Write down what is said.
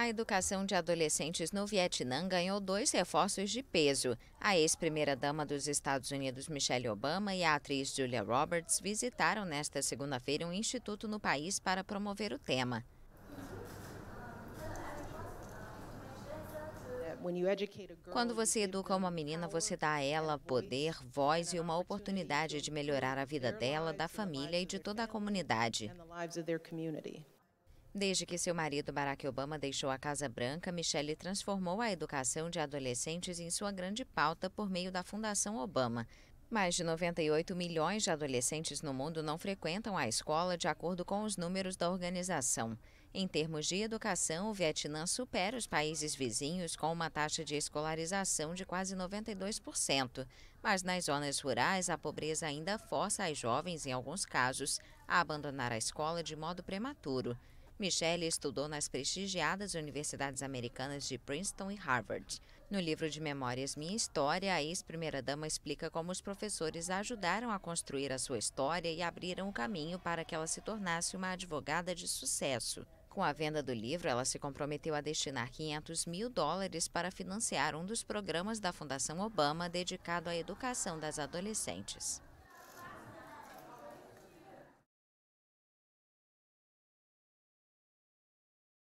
A educação de adolescentes no Vietnã ganhou dois reforços de peso. A ex-primeira-dama dos Estados Unidos, Michelle Obama, e a atriz Julia Roberts visitaram nesta segunda-feira um instituto no país para promover o tema. Quando você educa uma menina, você dá a ela poder, voz e uma oportunidade de melhorar a vida dela, da família e de toda a comunidade. Desde que seu marido Barack Obama deixou a Casa Branca, Michelle transformou a educação de adolescentes em sua grande pauta por meio da Fundação Obama. Mais de 98 milhões de adolescentes no mundo não frequentam a escola, de acordo com os números da organização. Em termos de educação, o Vietnã supera os países vizinhos com uma taxa de escolarização de quase 92%, mas nas zonas rurais a pobreza ainda força as jovens, em alguns casos, a abandonar a escola de modo prematuro. Michelle estudou nas prestigiadas universidades americanas de Princeton e Harvard. No livro de memórias Minha História, a ex-primeira-dama explica como os professores a ajudaram a construir a sua história e abriram o caminho para que ela se tornasse uma advogada de sucesso. Com a venda do livro, ela se comprometeu a destinar 500 mil dólares para financiar um dos programas da Fundação Obama dedicado à educação das adolescentes.